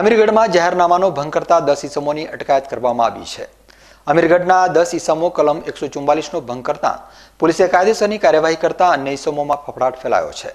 અમીરગઢમાં જાહેરનામાનો ભંગ કરતા દસ ઇસમોની અટકાયત કરવામાં આવી છે અમીરગઢના દસ ઇસમો કલમ એકસો ચુમ્બાલીસનો ભંગ કરતા પોલીસે કાયદેસરની કાર્યવાહી કરતા અન્ય ઇસમોમાં ફફડાટ ફેલાયો છે